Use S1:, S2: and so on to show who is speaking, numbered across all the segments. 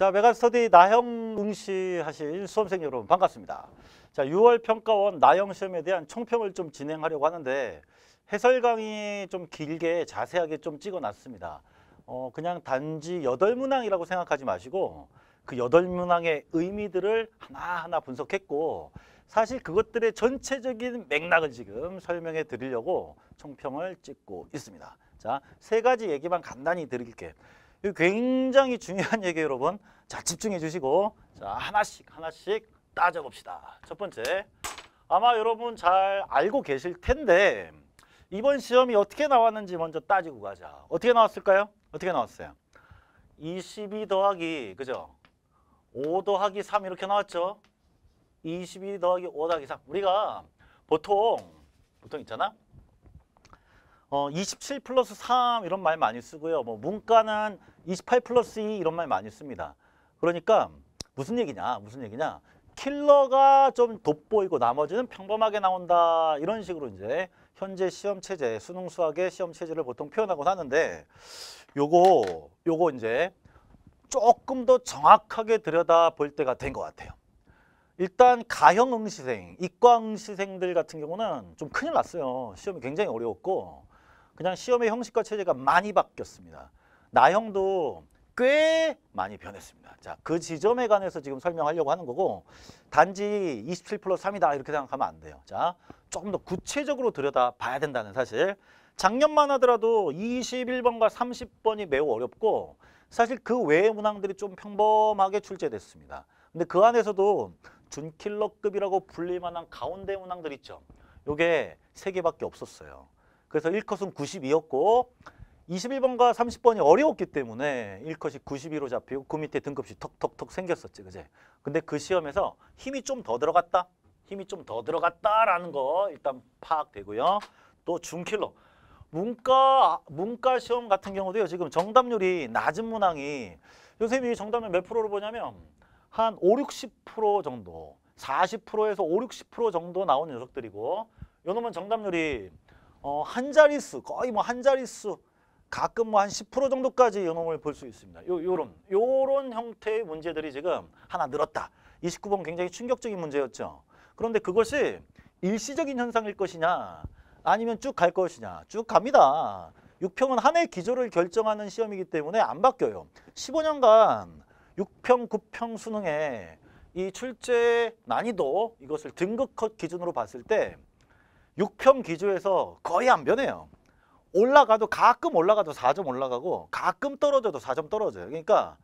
S1: 자, 메가스터디 나형 응시 하신 수험생 여러분 반갑습니다. 자, 6월 평가원 나형 시험에 대한 총평을 좀 진행하려고 하는데 해설 강의 좀 길게 자세하게 좀 찍어놨습니다. 어, 그냥 단지 여덟 문항이라고 생각하지 마시고 그 여덟 문항의 의미들을 하나하나 분석했고 사실 그것들의 전체적인 맥락을 지금 설명해 드리려고 총평을 찍고 있습니다. 자, 세 가지 얘기만 간단히 드릴게요. 굉장히 중요한 얘기 여러분. 자, 집중해 주시고 자, 하나씩 하나씩 따져봅시다. 첫 번째, 아마 여러분 잘 알고 계실 텐데 이번 시험이 어떻게 나왔는지 먼저 따지고 가자. 어떻게 나왔을까요? 어떻게 나왔어요? 22 더하기, 그죠? 5 더하기 3 이렇게 나왔죠? 22 더하기 5 더하기 3. 우리가 보통, 보통 있잖아? 어, 27 플러스 3 이런 말 많이 쓰고요. 뭐 문과는 28 플러스 2 이런 말 많이 씁니다. 그러니까 무슨 얘기냐, 무슨 얘기냐. 킬러가 좀 돋보이고 나머지는 평범하게 나온다 이런 식으로 이제 현재 시험 체제, 수능 수학의 시험 체제를 보통 표현하곤 하는데 요거 요거 이제 조금 더 정확하게 들여다 볼 때가 된 것 같아요. 일단 가형 응시생, 이과 응시생들 같은 경우는 좀 큰일 났어요. 시험이 굉장히 어려웠고 그냥 시험의 형식과 체제가 많이 바뀌었습니다. 나형도 꽤 많이 변했습니다. 자, 그 지점에 관해서 지금 설명하려고 하는 거고 단지 27 플러스 3이다 이렇게 생각하면 안 돼요. 자, 조금 더 구체적으로 들여다봐야 된다는 사실. 작년만 하더라도 21번과 30번이 매우 어렵고 사실 그 외의 문항들이 좀 평범하게 출제됐습니다. 근데 그 안에서도 준킬러급이라고 불릴 만한 가운데 문항들 있죠. 요게 세개밖에 없었어요. 그래서 1컷은 92였고 21번과 30번이 어려웠기 때문에 1컷이 92로 잡히고 그 밑에 등급이 턱턱턱 생겼었지 그제 근데 그 시험에서 힘이 좀 더 들어갔다 힘이 좀 더 들어갔다라는 거 일단 파악되고요 또 중킬러 문과 문과 시험 같은 경우도요 지금 정답률이 낮은 문항이 선생님이 정답률 몇 프로로 보냐면 한 5, 60% 정도 40%에서 5, 60% 정도 나온 녀석들이고 요놈은 정답률이 어, 한 자릿수 거의 뭐 한 자릿수 가끔 뭐 한 10% 정도까지 연홍을 볼 수 있습니다. 요, 요런 요런 형태의 문제들이 지금 하나 늘었다. 29번 굉장히 충격적인 문제였죠. 그런데 그것이 일시적인 현상일 것이냐 아니면 쭉 갈 것이냐 쭉 갑니다. 6평은 한해 기조를 결정하는 시험이기 때문에 안 바뀌어요. 15년간 6평, 9평 수능에 이 출제 난이도 이것을 등급컷 기준으로 봤을 때 6평 기조에서 거의 안 변해요. 올라가도 가끔 올라가도 4점 올라가고 가끔 떨어져도 4점 떨어져요. 그러니까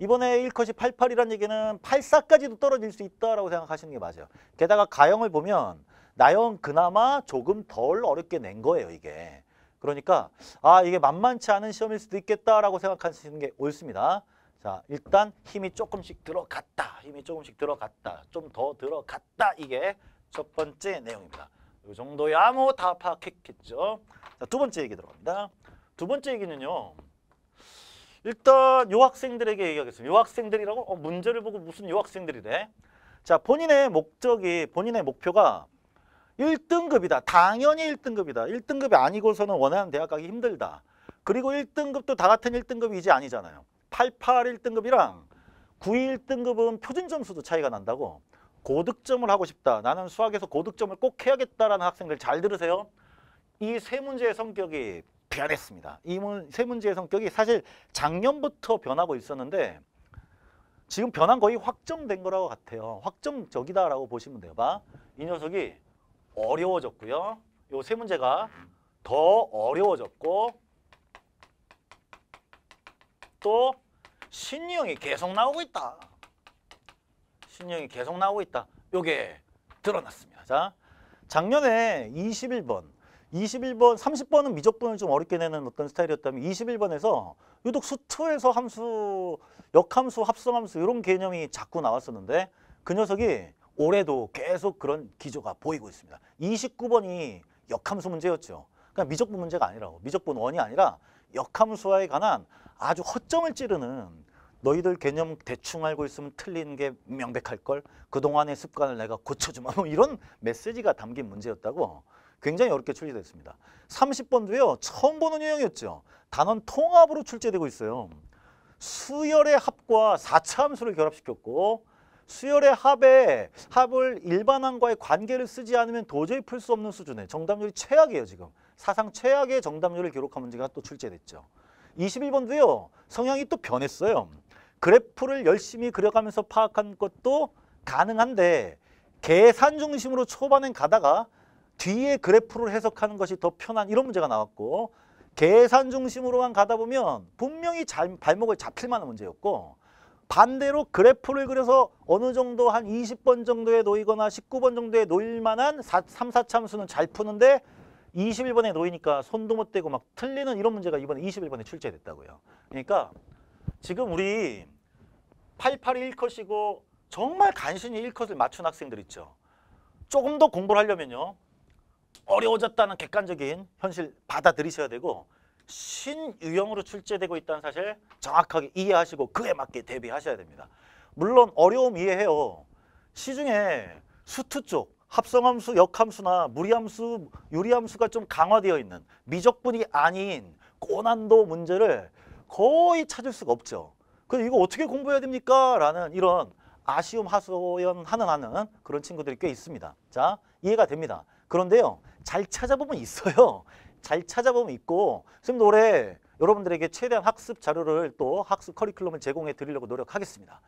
S1: 이번에 1컷이 8 8이라는 얘기는 84까지도 떨어질 수 있다라고 생각하시는 게 맞아요. 게다가 가형을 보면 나형 그나마 조금 덜 어렵게 낸 거예요, 이게. 그러니까 아 이게 만만치 않은 시험일 수도 있겠다라고 생각하시는 게 옳습니다. 자 일단 힘이 조금씩 들어갔다. 힘이 조금씩 들어갔다. 좀 더 들어갔다. 이게 첫 번째 내용입니다. 이 정도야 뭐 다 파악했겠죠. 자, 두 번째 얘기 들어갑니다. 두 번째 얘기는요. 일단 요 학생들에게 얘기하겠습니다. 요 학생들이라고 어, 문제를 보고 무슨 요 학생들이래. 자 본인의 목적이 본인의 목표가 1등급이다. 당연히 1등급이다. 1등급이 아니고서는 원하는 대학 가기 힘들다. 그리고 1등급도 다 같은 1등급이 이제 아니잖아요. 881등급이랑 91등급은 표준 점수도 차이가 난다고. 고득점을 하고 싶다. 나는 수학에서 고득점을 꼭 해야겠다라는 학생들 잘 들으세요. 이 세 문제의 성격이 변했습니다. 이 세 문제의 성격이 사실 작년부터 변하고 있었는데 지금 변한 거의 확정된 거라고 같아요. 확정적이다라고 보시면 돼요. 봐. 이 녀석이 어려워졌고요. 요세 문제가 더 어려워졌고 또 신유형이 계속 나오고 있다. 신형이 계속 나오고 있다. 요게 드러났습니다. 자, 작년에 21번, 21번, 30번은 미적분을 좀 어렵게 내는 어떤 스타일이었다면 21번에서 유독 수투에서 함수, 역함수, 합성함수 이런 개념이 자꾸 나왔었는데 그 녀석이 올해도 계속 그런 기조가 보이고 있습니다. 29번이 역함수 문제였죠. 그냥 그러니까 미적분 문제가 아니라고. 미적분 원이 아니라 역함수와에 관한 아주 허점을 찌르는 너희들 개념 대충 알고 있으면 틀린 게 명백할 걸 그동안의 습관을 내가 고쳐주마 뭐 이런 메시지가 담긴 문제였다고 굉장히 어렵게 출제됐습니다. 30번도요. 처음 보는 유형이었죠. 단원 통합으로 출제되고 있어요. 수열의 합과 사차 함수를 결합시켰고 수열의 합에 합을 일반항과의 관계를 쓰지 않으면 도저히 풀 수 없는 수준의 정답률이 최악이에요 지금. 사상 최악의 정답률을 기록한 문제가 또 출제됐죠. 21번도요. 성향이 또 변했어요. 그래프를 열심히 그려가면서 파악한 것도 가능한데 계산 중심으로 초반에 가다가 뒤에 그래프를 해석하는 것이 더 편한 이런 문제가 나왔고 계산 중심으로만 가다 보면 분명히 잘, 발목을 잡힐 만한 문제였고 반대로 그래프를 그려서 어느 정도 한 20번 정도에 놓이거나 19번 정도에 놓일 만한 4, 3, 4참수는 잘 푸는데 21번에 놓이니까 손도 못 대고 막 틀리는 이런 문제가 이번에 21번에 출제됐다고요. 그러니까 지금 우리 88이 1컷이고 정말 간신히 1컷을 맞춘 학생들 있죠. 조금 더 공부를 하려면요. 어려워졌다는 객관적인 현실 받아들이셔야 되고 신유형으로 출제되고 있다는 사실 정확하게 이해하시고 그에 맞게 대비하셔야 됩니다. 물론 어려움 이해해요. 시중에 수트쪽 합성함수, 역함수나 무리함수, 유리함수가 좀 강화되어 있는 미적분이 아닌 고난도 문제를 거의 찾을 수가 없죠. 그래서 이거 어떻게 공부해야 됩니까? 라는 이런 아쉬움 하소연하는 하는 그런 친구들이 꽤 있습니다. 자, 이해가 됩니다. 그런데요, 잘 찾아보면 있어요. 잘 찾아보면 있고, 선생님도 올 여러분들에게 최대한 학습 자료를 또 학습 커리큘럼을 제공해 드리려고 노력하겠습니다.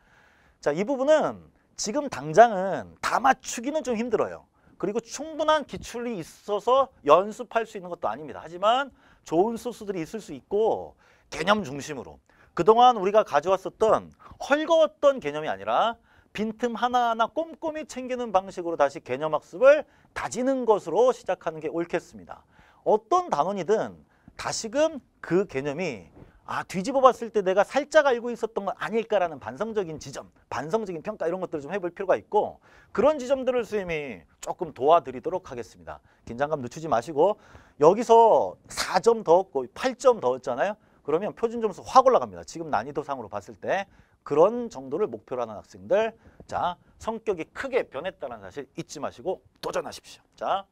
S1: 자, 이 부분은 지금 당장은 다 맞추기는 좀 힘들어요. 그리고 충분한 기출이 있어서 연습할 수 있는 것도 아닙니다. 하지만 좋은 소스들이 있을 수 있고 개념 중심으로 그동안 우리가 가져왔었던 헐거웠던 개념이 아니라 빈틈 하나하나 꼼꼼히 챙기는 방식으로 다시 개념 학습을 다지는 것으로 시작하는 게 옳겠습니다. 어떤 단원이든 다시금 그 개념이 아 뒤집어 봤을 때 내가 살짝 알고 있었던 건 아닐까라는 반성적인 지점, 반성적인 평가 이런 것들을 좀 해볼 필요가 있고 그런 지점들을 선생님이 조금 도와드리도록 하겠습니다. 긴장감 늦추지 마시고 여기서 4점 더 얻고 8점 더 얻잖아요. 그러면 표준 점수 확 올라갑니다. 지금 난이도상으로 봤을 때 그런 정도를 목표로 하는 학생들 자 성격이 크게 변했다는 사실 잊지 마시고 도전하십시오. 자,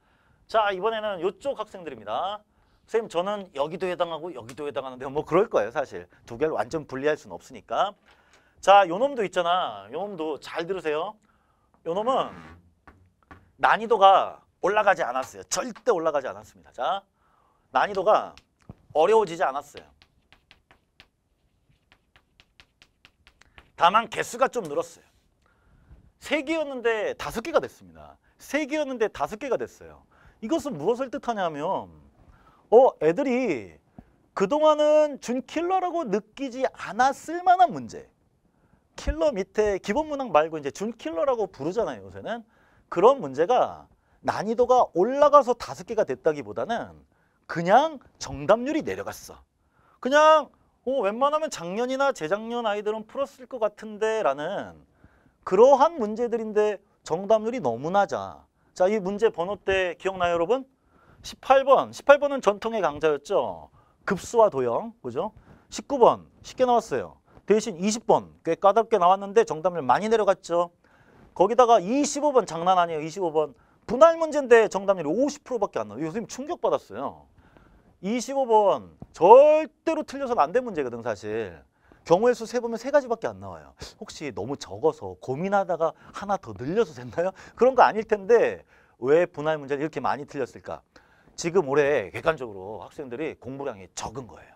S1: 자 이번에는 이쪽 학생들입니다. 선생님 저는 여기도 해당하고 여기도 해당하는데 뭐 그럴 거예요 사실 두 개를 완전 분리할 수는 없으니까 자 요놈도 있잖아 요놈도 잘 들으세요 요놈은 난이도가 올라가지 않았어요 절대 올라가지 않았습니다 자 난이도가 어려워지지 않았어요 다만 개수가 좀 늘었어요. 세개였는데 다 개가 됐습니다. 세개였는데 다 개가 됐어요. 이것은 무엇을 뜻하냐면 어 애들이 그동안은 준킬러라고 느끼지 않았을 만한 문제 킬러 밑에 기본문항 말고 이제 준킬러라고 부르잖아요 요새는 그런 문제가 난이도가 올라가서 다 개가 됐다기보다는 그냥 정답률이 내려갔어 그냥 어, 웬만하면 작년이나 재작년 아이들은 풀었을 것 같은데 라는 그러한 문제들인데 정답률이 너무 낮아. 자, 이 문제 번호 때 기억나요, 여러분? 18번. 18번은 전통의 강자였죠. 급수와 도형. 그죠? 19번. 쉽게 나왔어요. 대신 20번. 꽤 까다롭게 나왔는데 정답률 많이 내려갔죠. 거기다가 25번 장난 아니에요. 25번. 분할 문제인데 정답률이 50%밖에 안 나와요. 요님 충격받았어요. 25번 절대로 틀려서는 안 된 문제거든 사실. 경우의 수 세보면 세 가지밖에 안 나와요. 혹시 너무 적어서 고민하다가 하나 더 늘려서 됐나요? 그런 거 아닐 텐데 왜 분할 문제를 이렇게 많이 틀렸을까? 지금 올해 객관적으로 학생들이 공부량이 적은 거예요.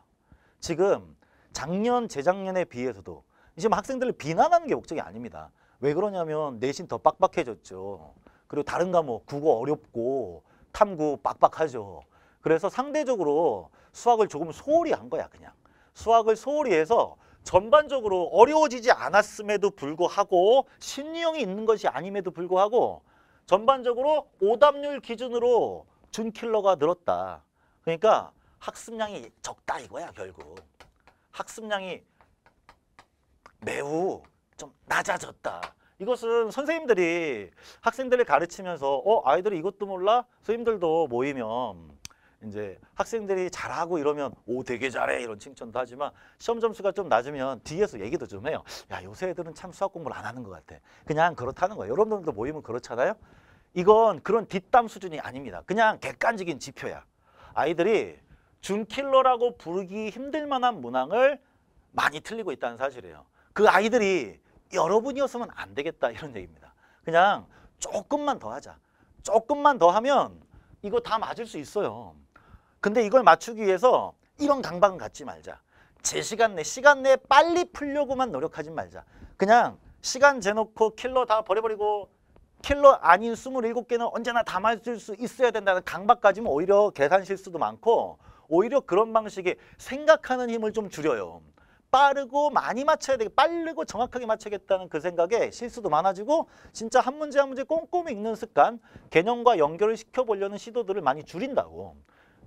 S1: 지금 작년, 재작년에 비해서도 지금 학생들을 비난하는 게 목적이 아닙니다. 왜 그러냐면 내신 더 빡빡해졌죠. 그리고 다른 과목 국어 어렵고 탐구 빡빡하죠. 그래서 상대적으로 수학을 조금 소홀히 한 거야 그냥. 수학을 소홀히 해서 전반적으로 어려워지지 않았음에도 불구하고 신유형이 있는 것이 아님에도 불구하고 전반적으로 오답률 기준으로 준킬러가 늘었다. 그러니까 학습량이 적다 이거야 결국. 학습량이 매우 좀 낮아졌다. 이것은 선생님들이 학생들을 가르치면서 어 아이들이 이것도 몰라? 선생님들도 모이면 이제 학생들이 잘하고 이러면 오 되게 잘해 이런 칭찬도 하지만 시험 점수가 좀 낮으면 뒤에서 얘기도 좀 해요. 야 요새 애들은 참 수학 공부를 안 하는 것 같아. 그냥 그렇다는 거예요. 여러분들도 모임은 그렇잖아요. 이건 그런 뒷담 수준이 아닙니다. 그냥 객관적인 지표야. 아이들이 준킬러라고 부르기 힘들 만한 문항을 많이 틀리고 있다는 사실이에요. 그 아이들이 여러분이었으면 안 되겠다 이런 얘기입니다. 그냥 조금만 더 하자. 조금만 더 하면 이거 다 맞을 수 있어요. 근데 이걸 맞추기 위해서 이런 강박은 갖지 말자. 제 시간 내, 시간 내에 빨리 풀려고만 노력하지 말자. 그냥 시간 재놓고 킬러 다 버려버리고 킬러 아닌 스물일곱 개는 언제나 다 맞을 수 있어야 된다는 강박까지면 오히려 계산 실수도 많고 오히려 그런 방식이 생각하는 힘을 좀 줄여요. 빠르고 많이 맞춰야 되고 빠르고 정확하게 맞춰야겠다는 그 생각에 실수도 많아지고 진짜 한 문제 한 문제 꼼꼼히 읽는 습관 개념과 연결을 시켜보려는 시도들을 많이 줄인다고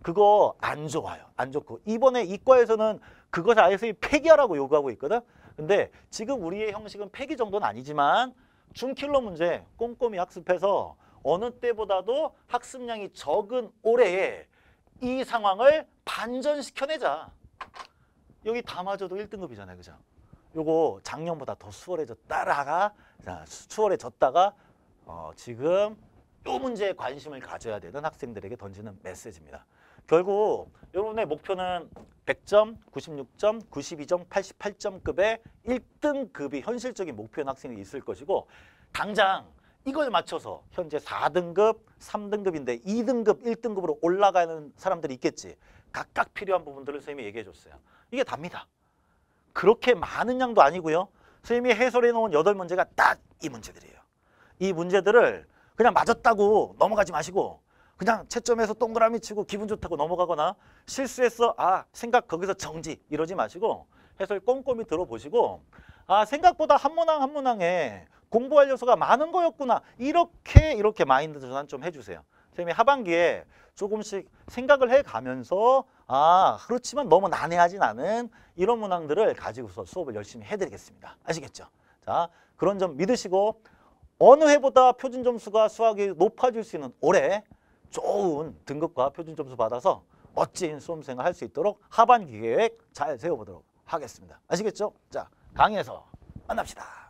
S1: 그거 안 좋아요. 안 좋고 이번에 이과에서는 그것을 아예 폐기하라고 요구하고 있거든. 근데 지금 우리의 형식은 폐기 정도는 아니지만 중킬러 문제 꼼꼼히 학습해서 어느 때보다도 학습량이 적은 올해에 이 상황을 반전시켜내자. 여기 담아줘도 1등급이잖아요. 그죠? 요거 작년보다 더 수월해졌다가 수월해졌다가 어, 지금 요 문제에 관심을 가져야 되는 학생들에게 던지는 메시지입니다. 결국 여러분의 목표는 100점, 96점, 92점, 88점급의 1등급이 현실적인 목표인 학생이 있을 것이고 당장 이걸 맞춰서 현재 4등급, 3등급인데 2등급, 1등급으로 올라가는 사람들이 있겠지. 각각 필요한 부분들을 선생님이 얘기해 줬어요. 이게 답니다. 그렇게 많은 양도 아니고요. 선생님이 해설해 놓은 여덟 문제가 딱 이 문제들이에요. 이 문제들을 그냥 맞았다고 넘어가지 마시고 그냥 채점에서 동그라미 치고 기분 좋다고 넘어가거나 실수했어. 아, 생각 거기서 정지. 이러지 마시고 해설 꼼꼼히 들어보시고 아, 생각보다 한 문항 한 문항에 공부할 요소가 많은 거였구나. 이렇게 이렇게 마인드 전환 좀 해주세요. 선생님이 하반기에 조금씩 생각을 해가면서 아 그렇지만 너무 난해하진 않은 이런 문항들을 가지고서 수업을 열심히 해드리겠습니다. 아시겠죠? 자 그런 점 믿으시고 어느 해보다 표준 점수가 수학이 높아질 수 있는 올해 좋은 등급과 표준 점수 받아서 멋진 수험생을 할 수 있도록 하반기 계획 잘 세워보도록 하겠습니다. 아시겠죠? 자, 강의에서 만납시다.